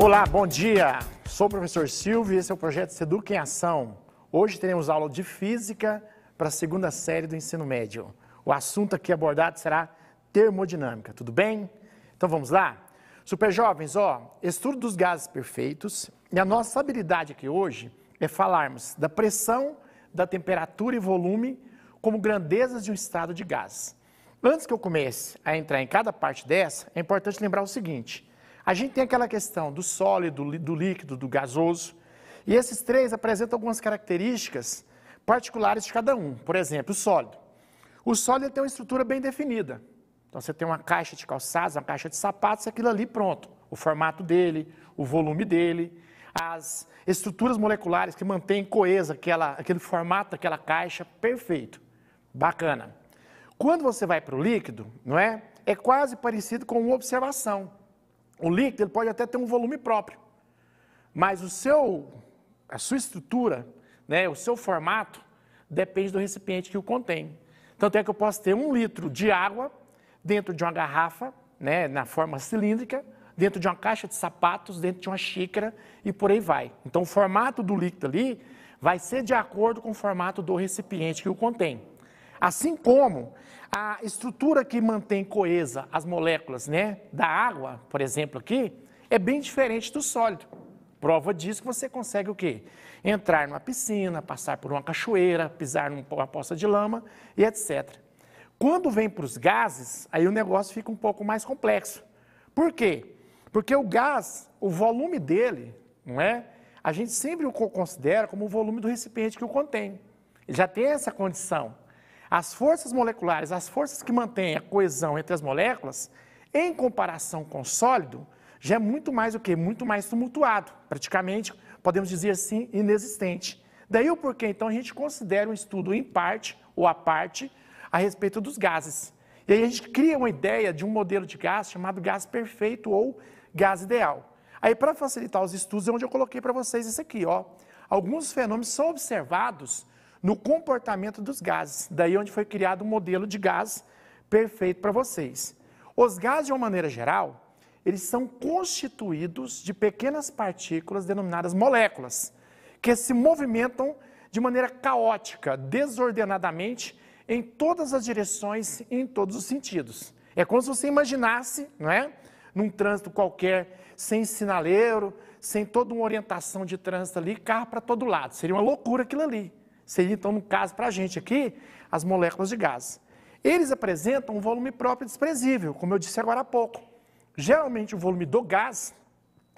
Olá, bom dia. Sou o professor Silvio e esse é o projeto Seduca em Ação. Hoje teremos aula de Física para a segunda série do ensino médio. O assunto aqui abordado será termodinâmica, tudo bem? Então vamos lá? Super jovens, ó, estudo dos gases perfeitos e a nossa habilidade aqui hoje é falarmos da pressão, da temperatura e volume como grandezas de um estado de gás. Antes que eu comece a entrar em cada parte dessa, é importante lembrar o seguinte: a gente tem aquela questão do sólido, do líquido, do gasoso. E esses três apresentam algumas características particulares de cada um. Por exemplo, o sólido. O sólido tem uma estrutura bem definida. Então você tem uma caixa de calçados, uma caixa de sapatos, aquilo ali pronto. O formato dele, o volume dele, as estruturas moleculares que mantêm coesa aquela, aquele formato daquela caixa, perfeito. Bacana. Quando você vai para o líquido, não é? É quase parecido com uma observação. O líquido ele pode até ter um volume próprio, mas o seu, a sua estrutura, né, o seu formato, depende do recipiente que o contém. Tanto é que eu posso ter um litro de água dentro de uma garrafa, né, na forma cilíndrica, dentro de uma caixa de sapatos, dentro de uma xícara e por aí vai. Então, o formato do líquido ali vai ser de acordo com o formato do recipiente que o contém. Assim como a estrutura que mantém coesa as moléculas né, da água, por exemplo, aqui, é bem diferente do sólido. Prova disso que você consegue o quê? Entrar numa piscina, passar por uma cachoeira, pisar numa poça de lama e etc. Quando vem para os gases, aí o negócio fica um pouco mais complexo. Por quê? Porque o gás, o volume dele, não é? A gente sempre o considera como o volume do recipiente que o contém. Ele já tem essa condição. As forças moleculares, as forças que mantêm a coesão entre as moléculas, em comparação com sólido, já é muito mais o que? Muito mais tumultuado, praticamente, podemos dizer assim, inexistente. Daí o porquê, então, a gente considera um estudo em parte ou a parte a respeito dos gases. E aí a gente cria uma ideia de um modelo de gás chamado gás perfeito ou gás ideal. Aí, para facilitar os estudos, é onde eu coloquei para vocês isso aqui, ó. Alguns fenômenos são observados no comportamento dos gases. Daí onde foi criado o um modelo de gás perfeito para vocês. Os gases, de uma maneira geral, eles são constituídos de pequenas partículas denominadas moléculas, que se movimentam de maneira caótica, desordenadamente, em todas as direções e em todos os sentidos. É como se você imaginasse, não é? Num trânsito qualquer, sem sinaleiro, sem toda uma orientação de trânsito ali, carro para todo lado. Seria uma loucura aquilo ali. Seria então, no caso, para a gente aqui, as moléculas de gás. Eles apresentam um volume próprio desprezível, como eu disse agora há pouco. Geralmente o volume do gás,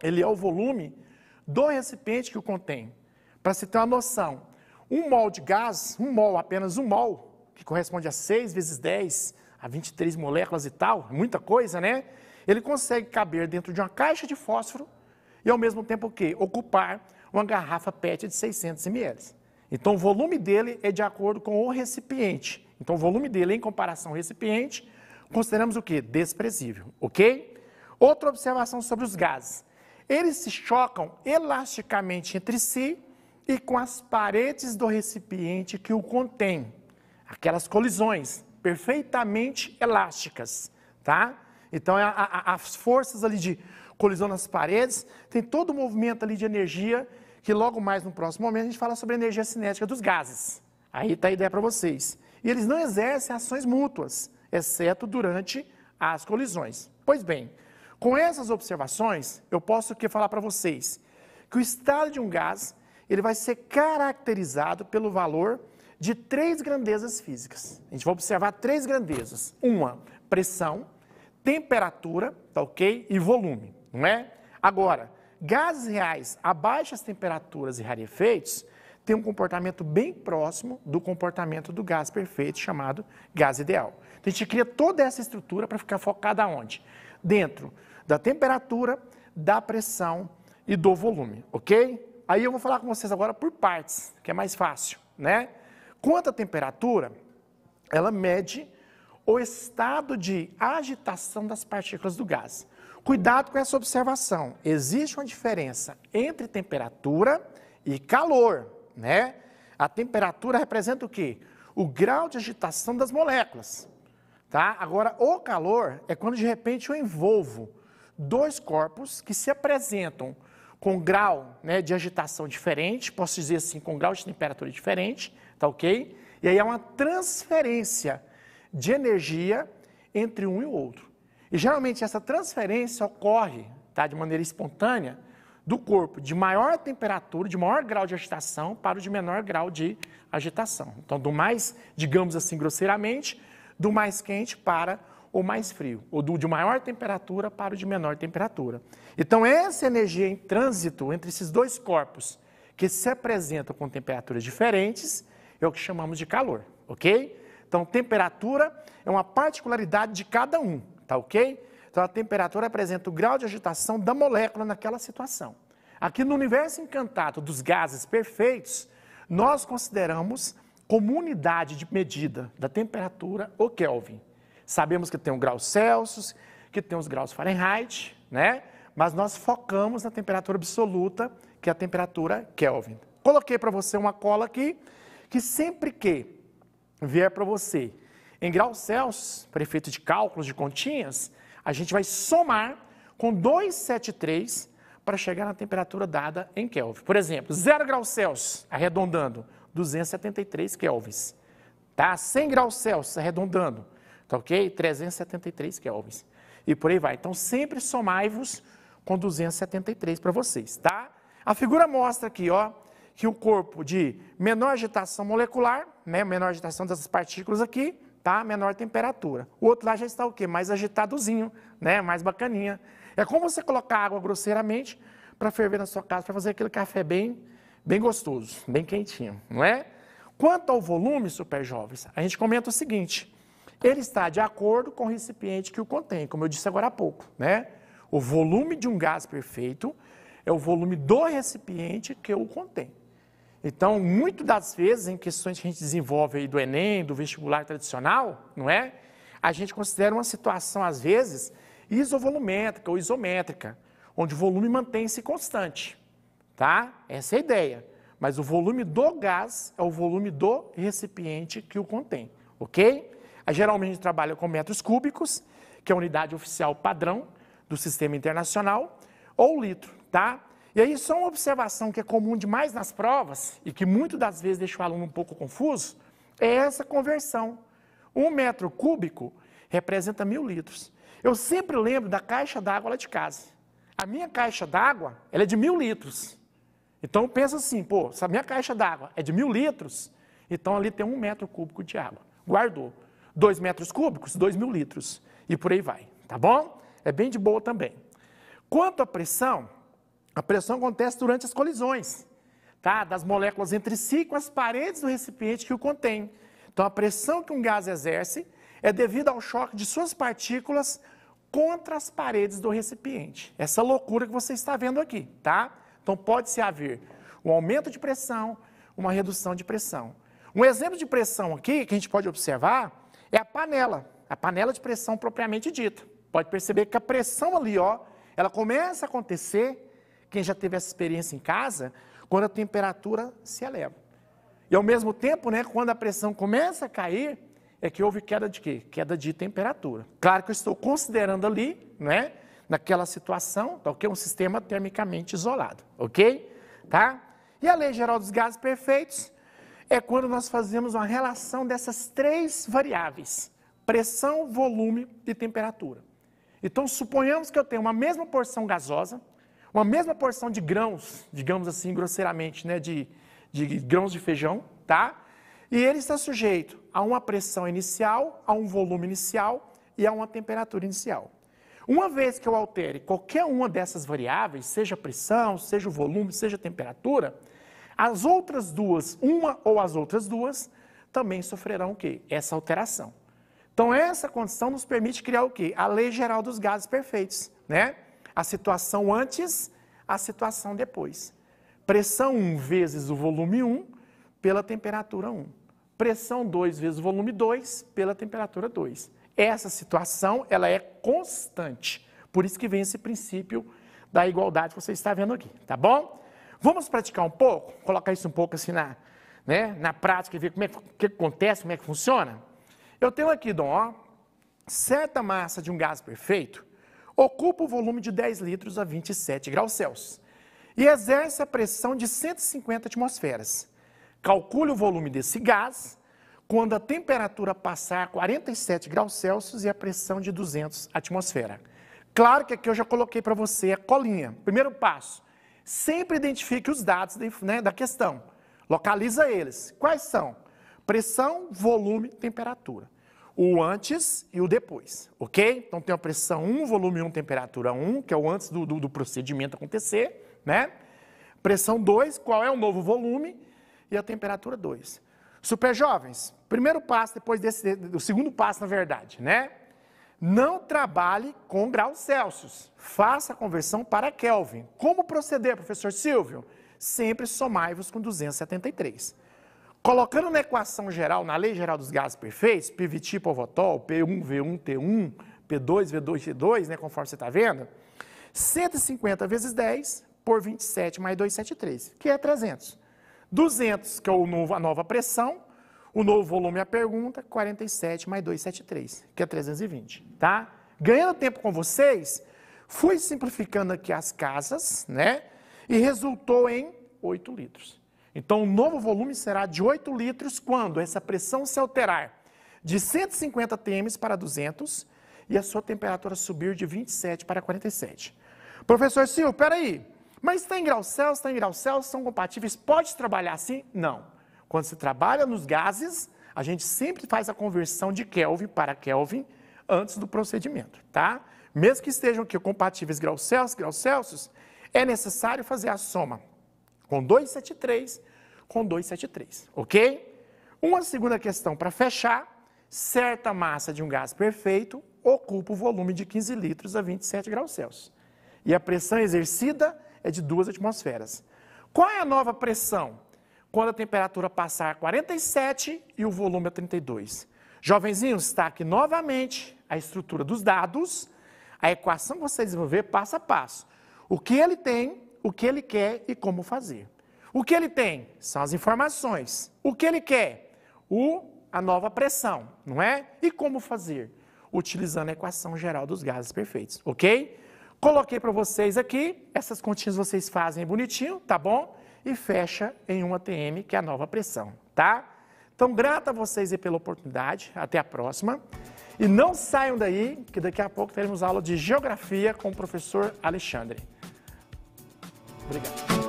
ele é o volume do recipiente que o contém. Para se ter uma noção, um mol de gás, um mol, apenas um mol, que corresponde a 6 vezes 10, a 23 moléculas e tal, é muita coisa, né? Ele consegue caber dentro de uma caixa de fósforo e ao mesmo tempo quê? ocupar uma garrafa PET de 600 ml. Então, o volume dele é de acordo com o recipiente. Então, o volume dele em comparação ao recipiente, consideramos o quê? Desprezível, ok? Outra observação sobre os gases. Eles se chocam elasticamente entre si e com as paredes do recipiente que o contém. Aquelas colisões perfeitamente elásticas, tá? Então, é a, a, as forças ali de colisão nas paredes, tem todo o movimento ali de energia que logo mais no próximo momento a gente fala sobre a energia cinética dos gases. Aí está a ideia para vocês. E eles não exercem ações mútuas, exceto durante as colisões. Pois bem, com essas observações, eu posso aqui falar para vocês que o estado de um gás ele vai ser caracterizado pelo valor de três grandezas físicas. A gente vai observar três grandezas. Uma, pressão, temperatura, tá ok? E volume, não é? Agora, Gases reais a baixas temperaturas e rarefeitos têm um comportamento bem próximo do comportamento do gás perfeito, chamado gás ideal. Então, a gente cria toda essa estrutura para ficar focada onde? Dentro da temperatura, da pressão e do volume, ok? Aí eu vou falar com vocês agora por partes, que é mais fácil, né? Quanto à temperatura, ela mede o estado de agitação das partículas do gás. Cuidado com essa observação. Existe uma diferença entre temperatura e calor, né? A temperatura representa o quê? O grau de agitação das moléculas, tá? Agora, o calor é quando de repente eu envolvo dois corpos que se apresentam com grau né, de agitação diferente, posso dizer assim, com grau de temperatura diferente, tá ok? E aí é uma transferência de energia entre um e o outro. E geralmente essa transferência ocorre tá, de maneira espontânea do corpo de maior temperatura, de maior grau de agitação, para o de menor grau de agitação. Então, do mais, digamos assim grosseiramente, do mais quente para o mais frio, ou do de maior temperatura para o de menor temperatura. Então, essa energia em trânsito entre esses dois corpos que se apresentam com temperaturas diferentes é o que chamamos de calor, ok? Então, temperatura é uma particularidade de cada um. Tá ok? Então a temperatura apresenta o grau de agitação da molécula naquela situação. Aqui no universo encantado dos gases perfeitos, nós consideramos como unidade de medida da temperatura o Kelvin. Sabemos que tem um grau Celsius, que tem os graus Fahrenheit, né? Mas nós focamos na temperatura absoluta, que é a temperatura Kelvin. Coloquei para você uma cola aqui, que sempre que vier para você em graus Celsius, para efeito de cálculos de continhas, a gente vai somar com 273 para chegar na temperatura dada em Kelvin. Por exemplo, 0 graus Celsius, arredondando, 273 Kelvins. Tá? 100 graus Celsius, arredondando, tá ok? 373 Kelvins. E por aí vai. Então, sempre somai-vos com 273 para vocês, tá? A figura mostra aqui, ó, que o corpo de menor agitação molecular, né, menor agitação dessas partículas aqui, tá? Menor temperatura. O outro lá já está o quê? Mais agitadozinho, né? Mais bacaninha. É como você colocar água grosseiramente para ferver na sua casa, para fazer aquele café bem, bem gostoso, bem quentinho, não é? Quanto ao volume, super jovens, a gente comenta o seguinte: ele está de acordo com o recipiente que o contém, como eu disse agora há pouco, né? O volume de um gás perfeito é o volume do recipiente que o contém. Então, muito das vezes, em questões que a gente desenvolve aí do Enem, do vestibular tradicional, não é? A gente considera uma situação, às vezes, isovolumétrica ou isométrica, onde o volume mantém-se constante, tá? Essa é a ideia. Mas o volume do gás é o volume do recipiente que o contém, ok? A, geralmente trabalha com metros cúbicos, que é a unidade oficial padrão do sistema internacional, ou litro, tá? E aí, só uma observação que é comum demais nas provas e que muitas das vezes deixa o aluno um pouco confuso, é essa conversão. Um metro cúbico representa mil litros. Eu sempre lembro da caixa d'água lá de casa. A minha caixa d'água, ela é de mil litros. Então, pensa assim, pô, se a minha caixa d'água é de mil litros, então ali tem um metro cúbico de água. Guardou. Dois metros cúbicos, dois mil litros. E por aí vai, tá bom? É bem de boa também. Quanto à pressão, a pressão acontece durante as colisões tá? das moléculas entre si com as paredes do recipiente que o contém. Então, a pressão que um gás exerce é devido ao choque de suas partículas contra as paredes do recipiente. Essa loucura que você está vendo aqui, tá? Então, pode-se haver um aumento de pressão, uma redução de pressão. Um exemplo de pressão aqui que a gente pode observar é a panela, a panela de pressão propriamente dita. Pode perceber que a pressão ali, ó, ela começa a acontecer quem já teve essa experiência em casa, quando a temperatura se eleva. E ao mesmo tempo, né, quando a pressão começa a cair, é que houve queda de quê? Queda de temperatura. Claro que eu estou considerando ali, né, naquela situação, tá, okay? um sistema termicamente isolado, ok? Tá? E a lei geral dos gases perfeitos é quando nós fazemos uma relação dessas três variáveis, pressão, volume e temperatura. Então, suponhamos que eu tenho uma mesma porção gasosa, uma mesma porção de grãos, digamos assim, grosseiramente, né, de, de grãos de feijão, tá? E ele está sujeito a uma pressão inicial, a um volume inicial e a uma temperatura inicial. Uma vez que eu altere qualquer uma dessas variáveis, seja pressão, seja o volume, seja temperatura, as outras duas, uma ou as outras duas, também sofrerão o quê? Essa alteração. Então, essa condição nos permite criar o quê? A lei geral dos gases perfeitos, né? a situação antes, a situação depois. Pressão 1 vezes o volume 1 pela temperatura 1. Pressão 2 vezes o volume 2 pela temperatura 2. Essa situação ela é constante. Por isso que vem esse princípio da igualdade que você está vendo aqui, tá bom? Vamos praticar um pouco, colocar isso um pouco assim na, né, na prática e ver como é que acontece, como é que funciona? Eu tenho aqui, Dom, ó, certa massa de um gás perfeito ocupa o volume de 10 litros a 27 graus Celsius e exerce a pressão de 150 atmosferas. Calcule o volume desse gás quando a temperatura passar a 47 graus Celsius e a pressão de 200 atmosfera. Claro que aqui eu já coloquei para você a colinha. Primeiro passo, sempre identifique os dados né, da questão. Localiza eles. Quais são? Pressão, volume, temperatura o antes e o depois, ok? Então tem a pressão 1, volume 1, temperatura 1, que é o antes do, do, do procedimento acontecer, né? Pressão 2, qual é o novo volume e a temperatura 2. Super jovens, primeiro passo depois desse, o segundo passo na verdade, né? Não trabalhe com graus Celsius, faça a conversão para Kelvin. Como proceder, professor Silvio? Sempre somai-vos com 273. Colocando na equação geral, na lei geral dos gases perfeitos, PVT, povotol, P1V1T1, P2V2T2, né, conforme você está vendo, 150 vezes 10 por 27 mais 273, que é 300. 200, que é o novo, a nova pressão, o novo volume a pergunta, 47 mais 273, que é 320, tá? Ganhando tempo com vocês, fui simplificando aqui as casas, né? E resultou em 8 litros. Então, o novo volume será de 8 litros quando essa pressão se alterar de 150 TM para 200 e a sua temperatura subir de 27 para 47. Professor Silvio, peraí, mas está em graus Celsius, está em graus Celsius, são compatíveis, pode trabalhar assim? Não. Quando se trabalha nos gases, a gente sempre faz a conversão de Kelvin para Kelvin antes do procedimento, tá? Mesmo que estejam aqui compatíveis graus Celsius, graus Celsius, é necessário fazer a soma com 273, com 273, ok? Uma segunda questão para fechar, certa massa de um gás perfeito ocupa o volume de 15 litros a 27 graus Celsius e a pressão exercida é de 2 atmosferas. Qual é a nova pressão? Quando a temperatura passar a 47 e o volume a 32. Jovenzinhos, está aqui novamente a estrutura dos dados, a equação que você desenvolver passo a passo. O que ele tem o que ele quer e como fazer. O que ele tem são as informações. O que ele quer? O, a nova pressão, não é? E como fazer? Utilizando a equação geral dos gases perfeitos, ok? Coloquei para vocês aqui, essas continhas vocês fazem bonitinho, tá bom? E fecha em 1 ATM, que é a nova pressão, tá? Então, grata a vocês aí pela oportunidade, até a próxima. E não saiam daí, que daqui a pouco teremos aula de Geografia com o professor Alexandre. Obrigado.